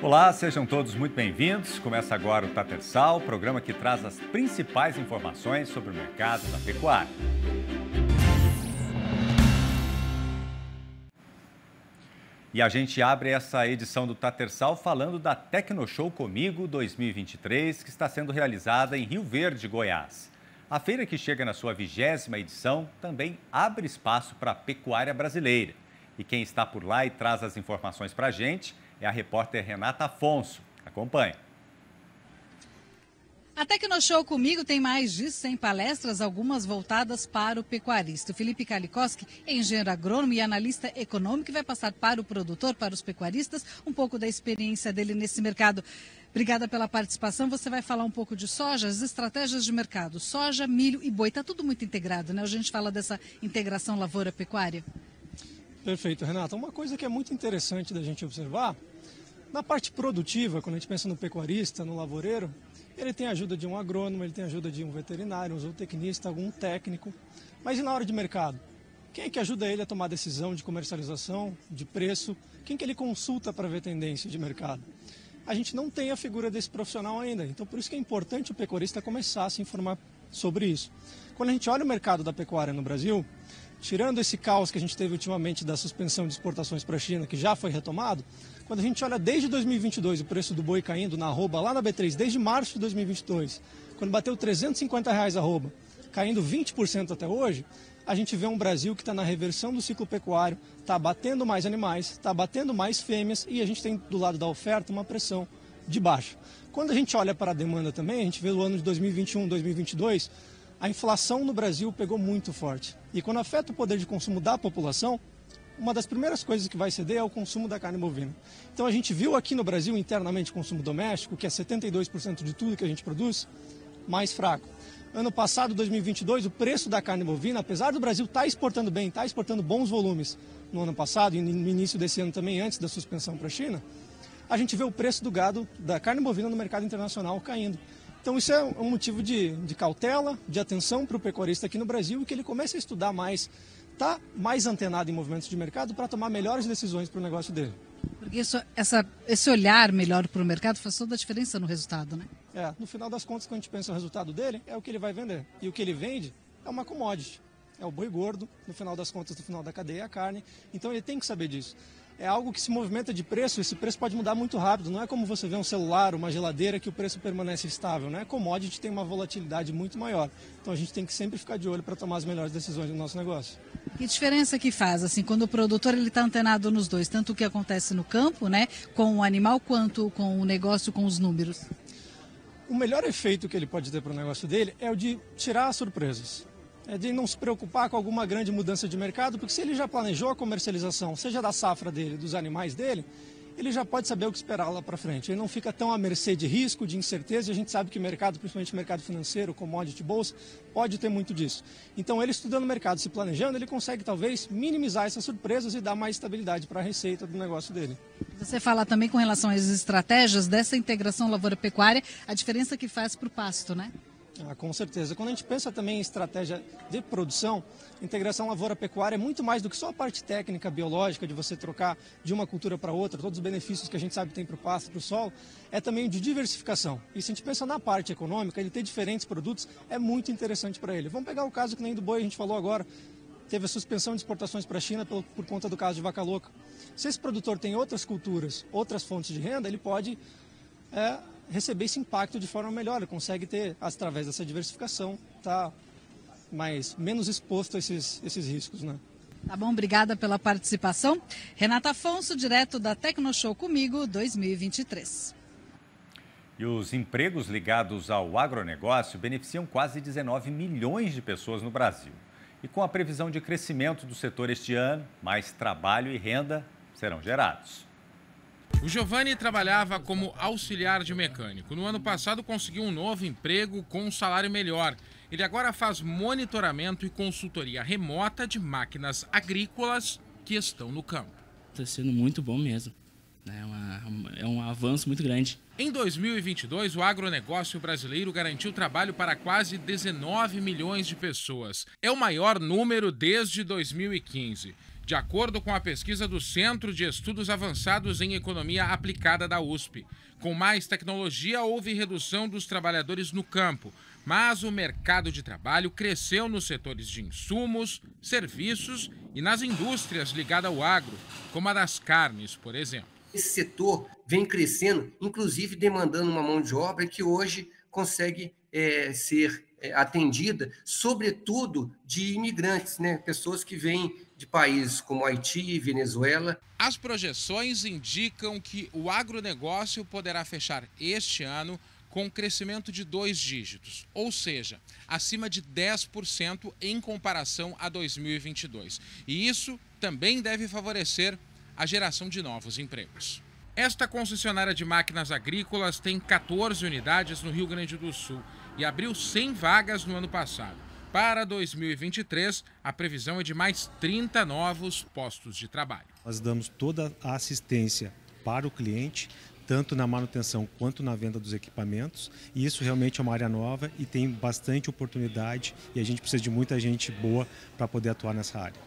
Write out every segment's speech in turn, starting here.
Olá, sejam todos muito bem-vindos. Começa agora o Tatersal, programa que traz as principais informações sobre o mercado da pecuária. E a gente abre essa edição do Tatersal falando da Tecnoshow Comigo 2023, que está sendo realizada em Rio Verde, Goiás. A feira que chega na sua vigésima edição também abre espaço para a pecuária brasileira. E quem está por lá e traz as informações para a gente é a repórter Renata Afonso. Acompanhe. Até que no show Comigo tem mais de 100 palestras, algumas voltadas para o pecuarista. O Felipe Kalikoski, engenheiro agrônomo e analista econômico, vai passar para o produtor, para os pecuaristas, um pouco da experiência dele nesse mercado. Obrigada pela participação. Você vai falar um pouco de soja, as estratégias de mercado, soja, milho e boi. Está tudo muito integrado, né? A gente fala dessa integração lavoura-pecuária. Perfeito, Renata. Uma coisa que é muito interessante da gente observar na parte produtiva, quando a gente pensa no pecuarista, no lavoureiro, ele tem a ajuda de um agrônomo, ele tem a ajuda de um veterinário, um zootecnista, algum técnico. Mas e na hora de mercado? Quem é que ajuda ele a tomar decisão de comercialização, de preço? Quem é que ele consulta para ver tendência de mercado? A gente não tem a figura desse profissional ainda, então por isso que é importante o pecuarista começar a se informar sobre isso. Quando a gente olha o mercado da pecuária no Brasil, tirando esse caos que a gente teve ultimamente da suspensão de exportações para a China, que já foi retomado, quando a gente olha desde 2022 o preço do boi caindo na arroba lá na B3, desde março de 2022, quando bateu 350 reais a arroba, caindo 20% até hoje, a gente vê um Brasil que está na reversão do ciclo pecuário, está batendo mais animais, está batendo mais fêmeas e a gente tem do lado da oferta uma pressão de baixo. Quando a gente olha para a demanda também, a gente vê o ano de 2021, 2022, a inflação no Brasil pegou muito forte. E quando afeta o poder de consumo da população, uma das primeiras coisas que vai ceder é o consumo da carne bovina. Então a gente viu aqui no Brasil internamente consumo doméstico, que é 72% de tudo que a gente produz, mais fraco. Ano passado, 2022, o preço da carne bovina, apesar do Brasil estar tá exportando bem, estar tá exportando bons volumes no ano passado e no início desse ano também, antes da suspensão para a China, a gente vê o preço do gado, da carne bovina no mercado internacional caindo. Então isso é um motivo de, de cautela, de atenção para o pecuarista aqui no Brasil, que ele comece a estudar mais, tá mais antenado em movimentos de mercado para tomar melhores decisões para o negócio dele. Porque isso, essa, esse olhar melhor para o mercado faz toda a diferença no resultado, né? É, no final das contas, quando a gente pensa no resultado dele, é o que ele vai vender. E o que ele vende é uma commodity, é o boi gordo, no final das contas, no final da cadeia, é a carne. Então ele tem que saber disso é algo que se movimenta de preço, esse preço pode mudar muito rápido. Não é como você vê um celular, uma geladeira, que o preço permanece estável. Né? Commodity tem uma volatilidade muito maior. Então a gente tem que sempre ficar de olho para tomar as melhores decisões no nosso negócio. Que diferença que faz, assim, quando o produtor ele está antenado nos dois, tanto o que acontece no campo, né, com o animal, quanto com o negócio, com os números? O melhor efeito que ele pode ter para o negócio dele é o de tirar as surpresas. É de não se preocupar com alguma grande mudança de mercado, porque se ele já planejou a comercialização, seja da safra dele, dos animais dele, ele já pode saber o que esperar lá para frente. Ele não fica tão à mercê de risco, de incerteza, e a gente sabe que o mercado, principalmente o mercado financeiro, commodity, bolsa, pode ter muito disso. Então, ele estudando o mercado, se planejando, ele consegue talvez minimizar essas surpresas e dar mais estabilidade para a receita do negócio dele. Você fala também com relação às estratégias dessa integração lavoura-pecuária, a diferença que faz para o pasto, né? Ah, com certeza. Quando a gente pensa também em estratégia de produção, integração lavoura-pecuária é muito mais do que só a parte técnica, biológica, de você trocar de uma cultura para outra, todos os benefícios que a gente sabe que tem para o pasto, para o solo, é também de diversificação. E se a gente pensa na parte econômica, ele ter diferentes produtos é muito interessante para ele. Vamos pegar o caso que nem do boi a gente falou agora, teve a suspensão de exportações para a China por, por conta do caso de vaca louca. Se esse produtor tem outras culturas, outras fontes de renda, ele pode... É, receber esse impacto de forma melhor, consegue ter, através dessa diversificação, tá mais, menos exposto a esses, esses riscos. Né? Tá bom, obrigada pela participação. Renata Afonso, direto da Tecnoshow Comigo 2023. E os empregos ligados ao agronegócio beneficiam quase 19 milhões de pessoas no Brasil. E com a previsão de crescimento do setor este ano, mais trabalho e renda serão gerados. O Giovanni trabalhava como auxiliar de mecânico. No ano passado conseguiu um novo emprego com um salário melhor. Ele agora faz monitoramento e consultoria remota de máquinas agrícolas que estão no campo. Está sendo muito bom mesmo. Né? É, uma, é, um avanço muito grande. Em 2022, o agronegócio brasileiro garantiu trabalho para quase 19 milhões de pessoas. É o maior número desde 2015. De acordo com a pesquisa do Centro de Estudos Avançados em Economia Aplicada da USP, com mais tecnologia houve redução dos trabalhadores no campo, mas o mercado de trabalho cresceu nos setores de insumos, serviços e nas indústrias ligadas ao agro, como a das carnes, por exemplo. Esse setor vem crescendo, inclusive demandando uma mão de obra que hoje consegue é, ser é, atendida, sobretudo de imigrantes, né? pessoas que vêm de países como Haiti e Venezuela. As projeções indicam que o agronegócio poderá fechar este ano com um crescimento de dois dígitos, ou seja, acima de 10% em comparação a 2022. E isso também deve favorecer a geração de novos empregos. Esta concessionária de máquinas agrícolas tem 14 unidades no Rio Grande do Sul e abriu 100 vagas no ano passado. Para 2023, a previsão é de mais 30 novos postos de trabalho. Nós damos toda a assistência para o cliente, tanto na manutenção quanto na venda dos equipamentos. E isso realmente é uma área nova e tem bastante oportunidade e a gente precisa de muita gente boa para poder atuar nessa área.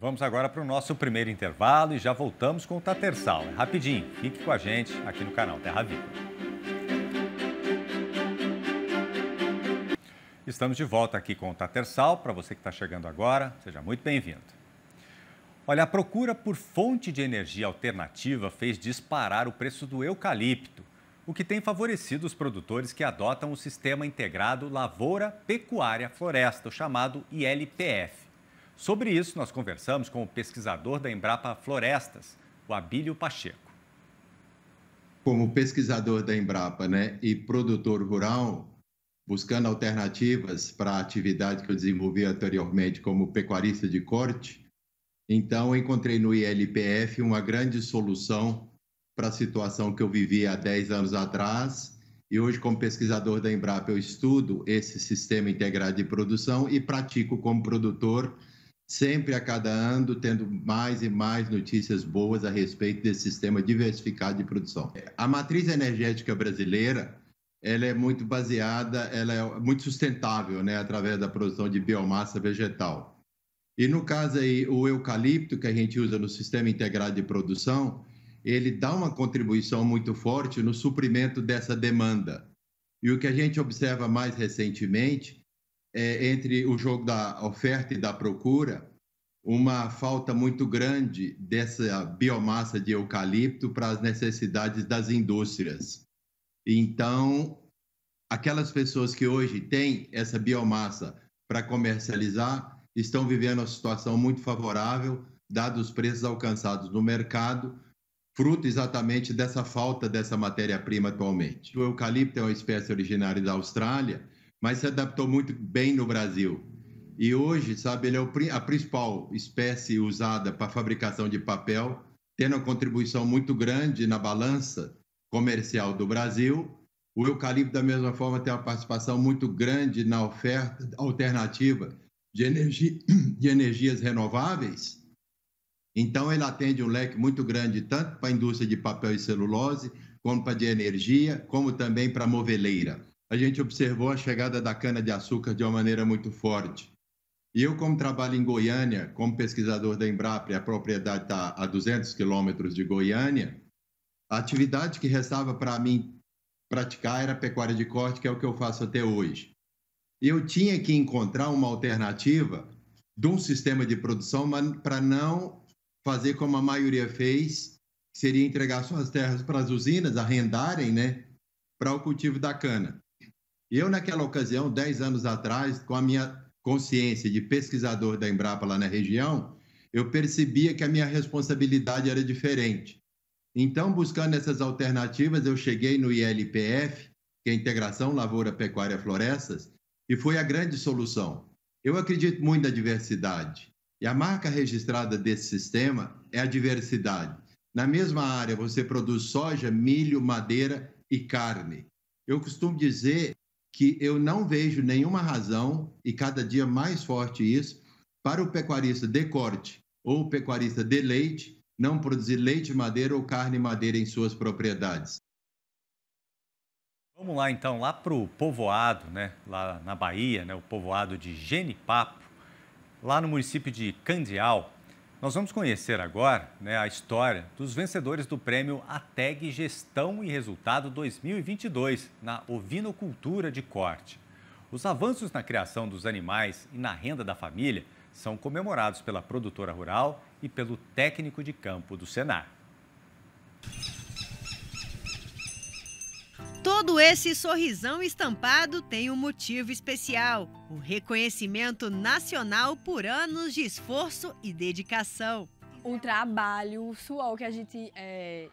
Vamos agora para o nosso primeiro intervalo e já voltamos com o Tatersal. Rapidinho, fique com a gente aqui no canal Terra Viva. Estamos de volta aqui com o Tatersal. Para você que está chegando agora, seja muito bem-vindo. Olha, a procura por fonte de energia alternativa fez disparar o preço do eucalipto, o que tem favorecido os produtores que adotam o Sistema Integrado Lavoura Pecuária Floresta, chamado ILPF. Sobre isso, nós conversamos com o pesquisador da Embrapa Florestas, o Abílio Pacheco. Como pesquisador da Embrapa né, e produtor rural, buscando alternativas para a atividade que eu desenvolvi anteriormente como pecuarista de corte. Então, encontrei no ILPF uma grande solução para a situação que eu vivia há 10 anos atrás. E hoje, como pesquisador da Embrapa, eu estudo esse sistema integrado de produção e pratico como produtor, sempre a cada ano, tendo mais e mais notícias boas a respeito desse sistema diversificado de produção. A matriz energética brasileira ela é muito baseada, ela é muito sustentável, né, através da produção de biomassa vegetal. E no caso aí, o eucalipto que a gente usa no sistema integrado de produção, ele dá uma contribuição muito forte no suprimento dessa demanda. E o que a gente observa mais recentemente é entre o jogo da oferta e da procura, uma falta muito grande dessa biomassa de eucalipto para as necessidades das indústrias. Então, aquelas pessoas que hoje têm essa biomassa para comercializar estão vivendo uma situação muito favorável, dados os preços alcançados no mercado, fruto exatamente dessa falta dessa matéria-prima atualmente. O eucalipto é uma espécie originária da Austrália, mas se adaptou muito bem no Brasil. E hoje, sabe, ele é a principal espécie usada para fabricação de papel, tendo uma contribuição muito grande na balança comercial do Brasil. O eucalipto, da mesma forma, tem uma participação muito grande na oferta alternativa de, de energias renováveis. Então, ele atende um leque muito grande, tanto para a indústria de papel e celulose, como para a de energia, como também para a moveleira. A gente observou a chegada da cana-de-açúcar de uma maneira muito forte. E eu, como trabalho em Goiânia, como pesquisador da Embrapa, e a propriedade está a 200 quilômetros de Goiânia, a atividade que restava para mim praticar era pecuária de corte, que é o que eu faço até hoje. Eu tinha que encontrar uma alternativa de um sistema de produção para não fazer como a maioria fez, que seria entregar suas terras para as usinas, arrendarem, né, para o cultivo da cana. Eu, naquela ocasião, 10 anos atrás, com a minha consciência de pesquisador da Embrapa lá na região, eu percebia que a minha responsabilidade era diferente. Então, buscando essas alternativas, eu cheguei no ILPF, que é a Integração Lavoura Pecuária Florestas, e foi a grande solução. Eu acredito muito na diversidade. E a marca registrada desse sistema é a diversidade. Na mesma área, você produz soja, milho, madeira e carne. Eu costumo dizer que eu não vejo nenhuma razão, e cada dia mais forte isso, para o pecuarista de corte ou o pecuarista de leite não produzir leite madeira ou carne madeira em suas propriedades. Vamos lá então, lá para o povoado, né? lá na Bahia, né? o povoado de Genipapo, lá no município de Candial. Nós vamos conhecer agora né, a história dos vencedores do prêmio ATEG Gestão e Resultado 2022 na ovinocultura de corte. Os avanços na criação dos animais e na renda da família são comemorados pela produtora rural e pelo técnico de campo do Senar. Todo esse sorrisão estampado tem um motivo especial: o reconhecimento nacional por anos de esforço e dedicação. O trabalho, o suor que a gente é,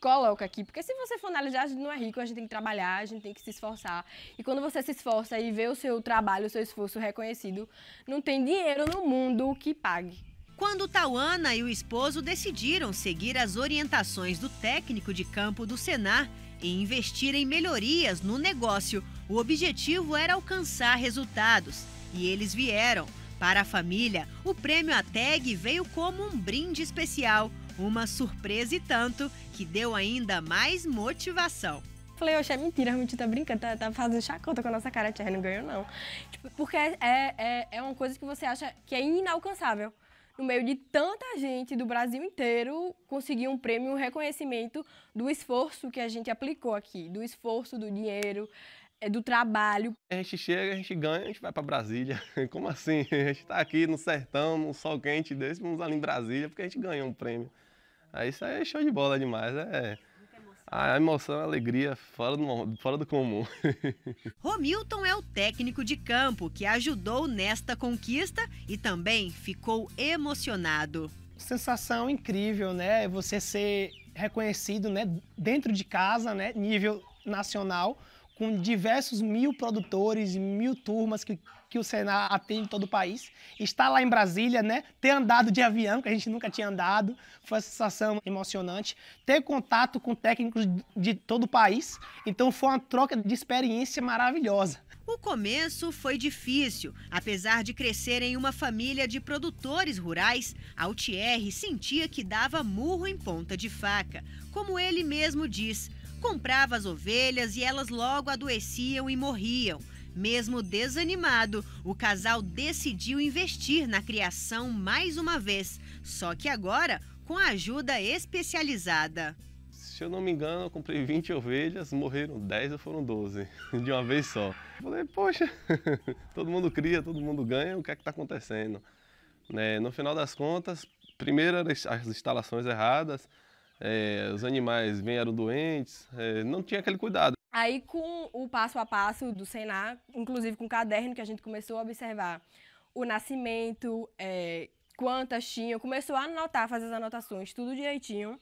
coloca aqui, porque se você for analisar, a gente não é rico, a gente tem que trabalhar, a gente tem que se esforçar. E quando você se esforça e vê o seu trabalho, o seu esforço reconhecido, não tem dinheiro no mundo que pague. Quando Tauana e o esposo decidiram seguir as orientações do técnico de campo do Senar e investir em melhorias no negócio, o objetivo era alcançar resultados. E eles vieram. Para a família, o prêmio ATEG veio como um brinde especial, uma surpresa e tanto que deu ainda mais motivação. Falei, oxe, é mentira, realmente tá brincando, tá, tá fazendo chacota com a nossa cara, Tia, não ganhou não. Tipo, porque é, é, é, é uma coisa que você acha que é inalcançável. No meio de tanta gente do Brasil inteiro, conseguir um prêmio, um reconhecimento do esforço que a gente aplicou aqui, do esforço, do dinheiro, é, do trabalho. A gente chega, a gente ganha, a gente vai para Brasília. Como assim? A gente está aqui no sertão, no sol quente desse, vamos ali em Brasília porque a gente ganhou um prêmio. Aí é, isso aí é show de bola demais, é. A emoção, a alegria fora do, fora do comum. Romilton é o técnico de campo que ajudou nesta conquista e também ficou emocionado. Sensação incrível, né? Você ser reconhecido né? dentro de casa, né? nível nacional com diversos mil produtores, mil turmas que, que o Senar atende em todo o país. Estar lá em Brasília, né? Ter andado de avião, que a gente nunca tinha andado, foi uma sensação emocionante. Ter contato com técnicos de todo o país, então foi uma troca de experiência maravilhosa. O começo foi difícil. Apesar de crescer em uma família de produtores rurais, Altier sentia que dava murro em ponta de faca. Como ele mesmo diz, Comprava as ovelhas e elas logo adoeciam e morriam. Mesmo desanimado, o casal decidiu investir na criação mais uma vez, só que agora com ajuda especializada. Se eu não me engano, eu comprei 20 ovelhas, morreram 10 ou foram 12, de uma vez só. Falei, poxa, todo mundo cria, todo mundo ganha, o que é que está acontecendo? Né, no final das contas, primeiro as instalações erradas, é, os animais vieram doentes, é, não tinha aquele cuidado. Aí, com o passo a passo do Senar, inclusive com o caderno que a gente começou a observar o nascimento, é, quantas tinham, começou a anotar, fazer as anotações, tudo direitinho.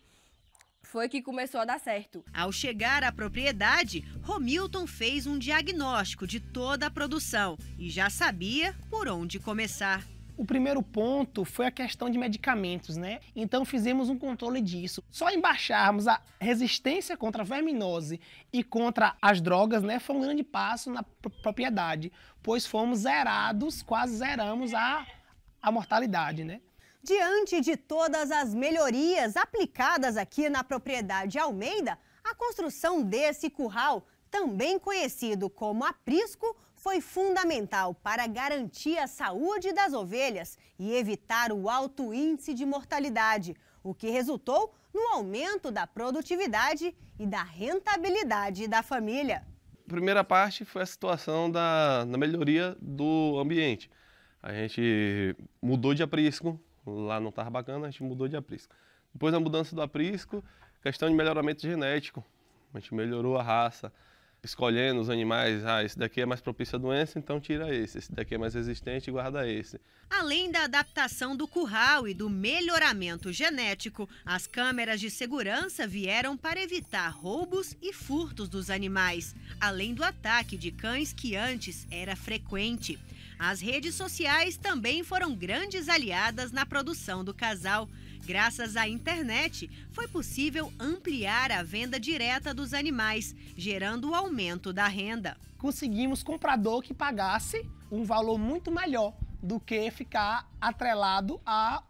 Foi que começou a dar certo. Ao chegar à propriedade, Romilton fez um diagnóstico de toda a produção e já sabia por onde começar. O primeiro ponto foi a questão de medicamentos, né? Então fizemos um controle disso. Só em baixarmos a resistência contra a verminose e contra as drogas, né, foi um grande passo na propriedade, pois fomos zerados, quase zeramos a, a mortalidade, né? Diante de todas as melhorias aplicadas aqui na propriedade Almeida, a construção desse curral, também conhecido como aprisco, foi fundamental para garantir a saúde das ovelhas e evitar o alto índice de mortalidade, o que resultou no aumento da produtividade e da rentabilidade da família. A primeira parte foi a situação da, da melhoria do ambiente. A gente mudou de aprisco, lá não estava bacana, a gente mudou de aprisco. Depois da mudança do aprisco, questão de melhoramento genético. A gente melhorou a raça, escolhendo os animais, ah, esse daqui é mais propício à doença, então tira esse, esse daqui é mais resistente, guarda esse. Além da adaptação do curral e do melhoramento genético, as câmeras de segurança vieram para evitar roubos e furtos dos animais, além do ataque de cães que antes era frequente. As redes sociais também foram grandes aliadas na produção do casal. Graças à internet, foi possível ampliar a venda direta dos animais, gerando o aumento da renda. Conseguimos comprador que pagasse um valor muito melhor do que ficar atrelado a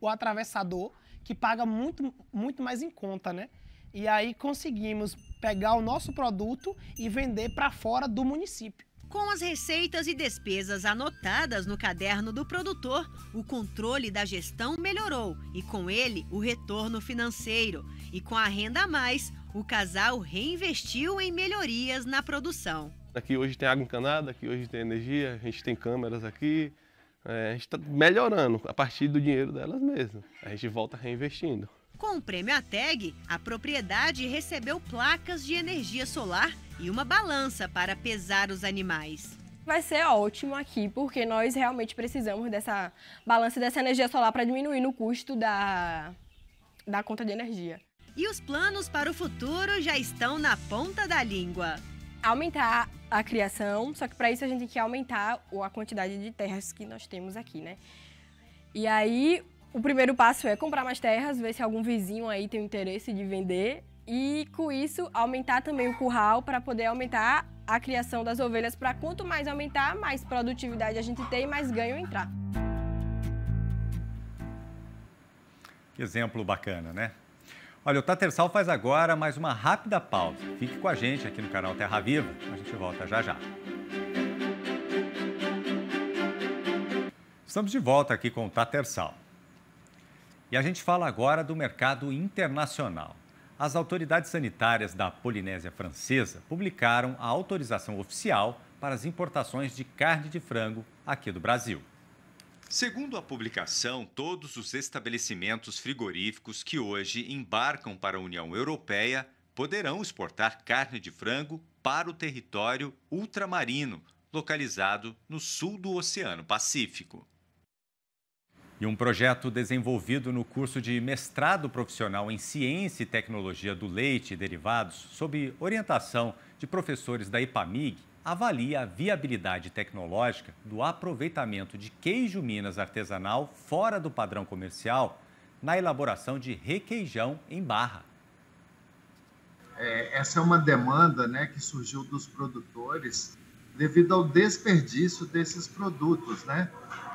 o, atravessador que paga muito muito mais em conta, né? E aí conseguimos pegar o nosso produto e vender para fora do município. Com as receitas e despesas anotadas no caderno do produtor, o controle da gestão melhorou e com ele o retorno financeiro. E com a renda a mais, o casal reinvestiu em melhorias na produção. Aqui hoje tem água encanada, aqui hoje tem energia, a gente tem câmeras aqui. É, a gente está melhorando a partir do dinheiro delas mesmas. A gente volta reinvestindo. Com o prêmio ATEG, a propriedade recebeu placas de energia solar e uma balança para pesar os animais. Vai ser ótimo aqui, porque nós realmente precisamos dessa balança dessa energia solar para diminuir no custo da, da conta de energia. E os planos para o futuro já estão na ponta da língua. Aumentar a criação, só que para isso a gente tem que aumentar a quantidade de terras que nós temos aqui, né? E aí, o primeiro passo é comprar mais terras, ver se algum vizinho aí tem interesse de vender e com isso aumentar também o curral para poder aumentar a criação das ovelhas para quanto mais aumentar, mais produtividade a gente tem, mais ganho entrar. exemplo bacana, né? Olha, o Tatersal faz agora mais uma rápida pausa. Fique com a gente aqui no canal Terra Viva. A gente volta já já. Estamos de volta aqui com o Tatersal. E a gente fala agora do mercado internacional as autoridades sanitárias da Polinésia Francesa publicaram a autorização oficial para as importações de carne de frango aqui do Brasil. Segundo a publicação, todos os estabelecimentos frigoríficos que hoje embarcam para a União Europeia poderão exportar carne de frango para o território ultramarino, localizado no sul do Oceano Pacífico. E um projeto desenvolvido no curso de mestrado profissional em Ciência e Tecnologia do Leite e Derivados, sob orientação de professores da IPAMIG, avalia a viabilidade tecnológica do aproveitamento de queijo Minas artesanal fora do padrão comercial na elaboração de requeijão em barra. É, essa é uma demanda né, que surgiu dos produtores devido ao desperdício desses produtos, né?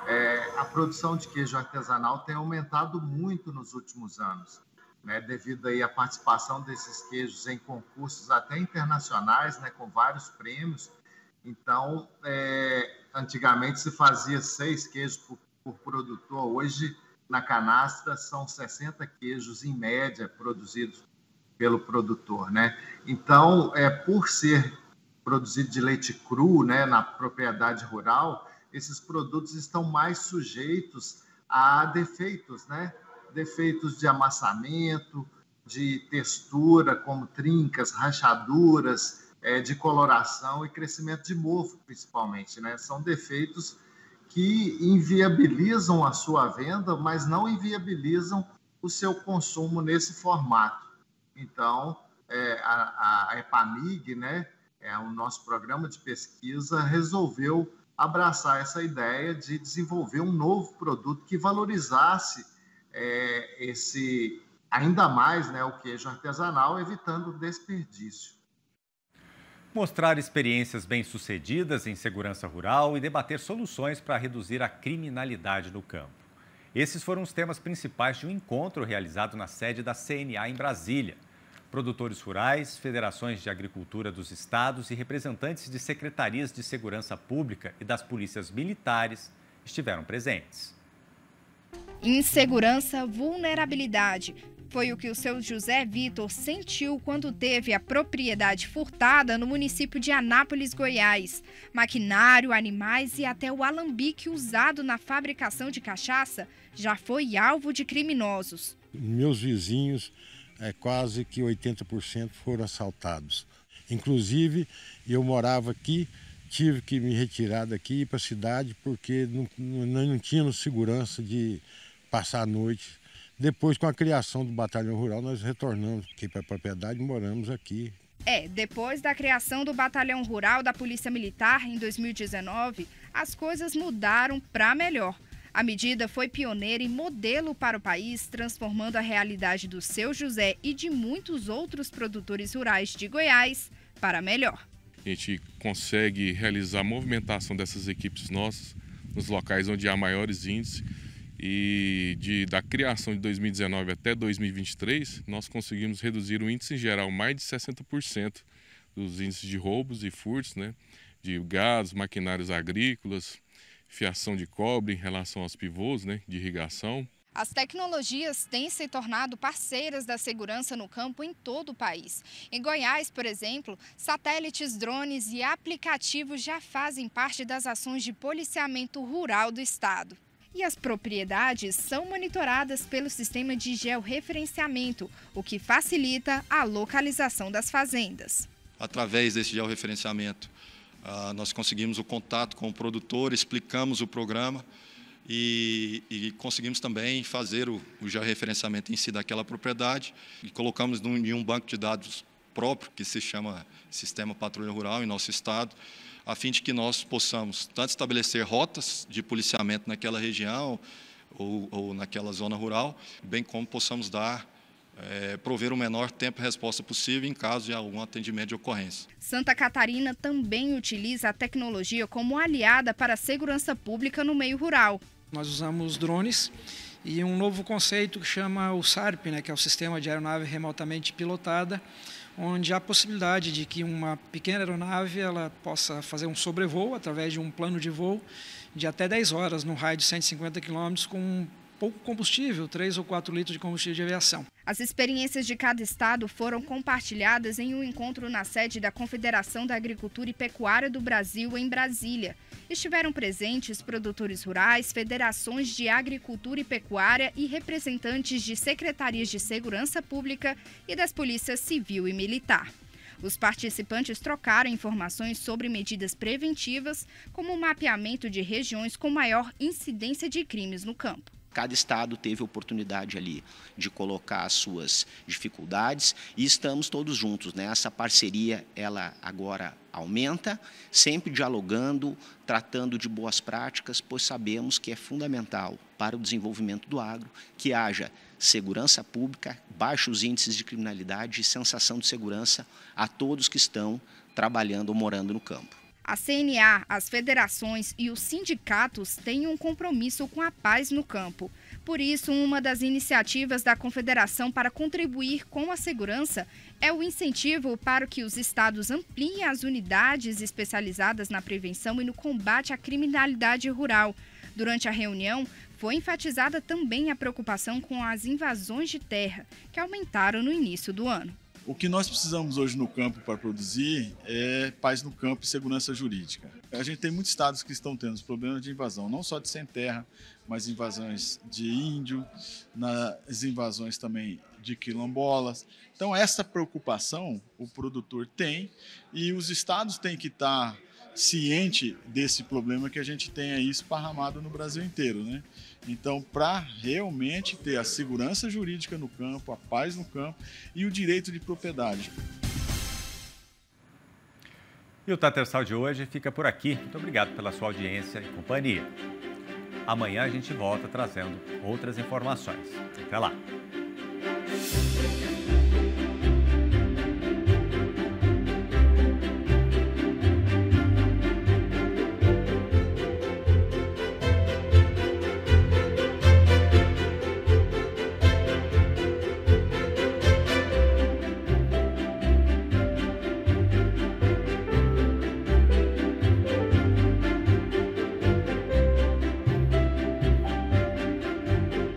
É, a produção de queijo artesanal tem aumentado muito nos últimos anos, né, devido aí à participação desses queijos em concursos até internacionais, né, com vários prêmios. Então, é, antigamente se fazia seis queijos por, por produtor, hoje na canastra são 60 queijos em média produzidos pelo produtor, né? Então, é por ser produzido de leite cru, né, na propriedade rural, esses produtos estão mais sujeitos a defeitos, né? Defeitos de amassamento, de textura, como trincas, rachaduras, é, de coloração e crescimento de mofo, principalmente, né? São defeitos que inviabilizam a sua venda, mas não inviabilizam o seu consumo nesse formato. Então, é, a, a EPAMIG, né? É, o nosso programa de pesquisa resolveu abraçar essa ideia de desenvolver um novo produto que valorizasse é, esse ainda mais né, o queijo artesanal, evitando desperdício. Mostrar experiências bem-sucedidas em segurança rural e debater soluções para reduzir a criminalidade no campo. Esses foram os temas principais de um encontro realizado na sede da CNA em Brasília produtores rurais, federações de agricultura dos estados e representantes de secretarias de segurança pública e das polícias militares estiveram presentes. Insegurança, vulnerabilidade. Foi o que o seu José Vitor sentiu quando teve a propriedade furtada no município de Anápolis, Goiás. Maquinário, animais e até o alambique usado na fabricação de cachaça já foi alvo de criminosos. Meus vizinhos é, quase que 80% foram assaltados. Inclusive, eu morava aqui, tive que me retirar daqui e ir para a cidade porque não, não, não tínhamos segurança de passar a noite. Depois, com a criação do Batalhão Rural, nós retornamos aqui para a propriedade e moramos aqui. É, depois da criação do Batalhão Rural da Polícia Militar em 2019, as coisas mudaram para melhor. A medida foi pioneira e modelo para o país, transformando a realidade do seu José e de muitos outros produtores rurais de Goiás para melhor. A gente consegue realizar a movimentação dessas equipes nossas nos locais onde há maiores índices e de, da criação de 2019 até 2023, nós conseguimos reduzir o índice em geral mais de 60% dos índices de roubos e furtos, né? de gados, maquinários agrícolas, fiação de cobre em relação aos pivôs né, de irrigação. As tecnologias têm se tornado parceiras da segurança no campo em todo o país. Em Goiás, por exemplo, satélites, drones e aplicativos já fazem parte das ações de policiamento rural do estado. E as propriedades são monitoradas pelo sistema de georreferenciamento, o que facilita a localização das fazendas. Através desse georreferenciamento, ah, nós conseguimos o contato com o produtor, explicamos o programa e, e conseguimos também fazer o, o já referenciamento em si daquela propriedade e colocamos num, em um banco de dados próprio, que se chama Sistema Patrulha Rural em nosso estado, a fim de que nós possamos tanto estabelecer rotas de policiamento naquela região ou, ou naquela zona rural, bem como possamos dar é, prover o menor tempo de resposta possível em caso de algum atendimento de ocorrência. Santa Catarina também utiliza a tecnologia como aliada para a segurança pública no meio rural. Nós usamos drones e um novo conceito que chama o SARP, né, que é o Sistema de Aeronave Remotamente Pilotada, onde há a possibilidade de que uma pequena aeronave ela possa fazer um sobrevoo através de um plano de voo de até 10 horas no raio de 150 km com pouco combustível, 3 ou 4 litros de combustível de aviação. As experiências de cada estado foram compartilhadas em um encontro na sede da Confederação da Agricultura e Pecuária do Brasil, em Brasília. Estiveram presentes produtores rurais, federações de agricultura e pecuária e representantes de secretarias de segurança pública e das polícias civil e militar. Os participantes trocaram informações sobre medidas preventivas, como o mapeamento de regiões com maior incidência de crimes no campo. Cada estado teve oportunidade ali de colocar as suas dificuldades e estamos todos juntos, né? Essa parceria ela agora aumenta, sempre dialogando, tratando de boas práticas, pois sabemos que é fundamental para o desenvolvimento do agro que haja segurança pública, baixos índices de criminalidade e sensação de segurança a todos que estão trabalhando ou morando no campo. A CNA, as federações e os sindicatos têm um compromisso com a paz no campo. Por isso, uma das iniciativas da Confederação para contribuir com a segurança é o incentivo para que os estados ampliem as unidades especializadas na prevenção e no combate à criminalidade rural. Durante a reunião, foi enfatizada também a preocupação com as invasões de terra, que aumentaram no início do ano. O que nós precisamos hoje no campo para produzir é paz no campo e segurança jurídica. A gente tem muitos estados que estão tendo problemas de invasão, não só de sem terra, mas invasões de índio, nas invasões também de quilombolas. Então, essa preocupação o produtor tem e os estados têm que estar ciente desse problema que a gente tem aí esparramado no Brasil inteiro, né? Então, para realmente ter a segurança jurídica no campo, a paz no campo e o direito de propriedade. E o Tatersal de hoje fica por aqui. Muito obrigado pela sua audiência e companhia. Amanhã a gente volta trazendo outras informações. Até lá!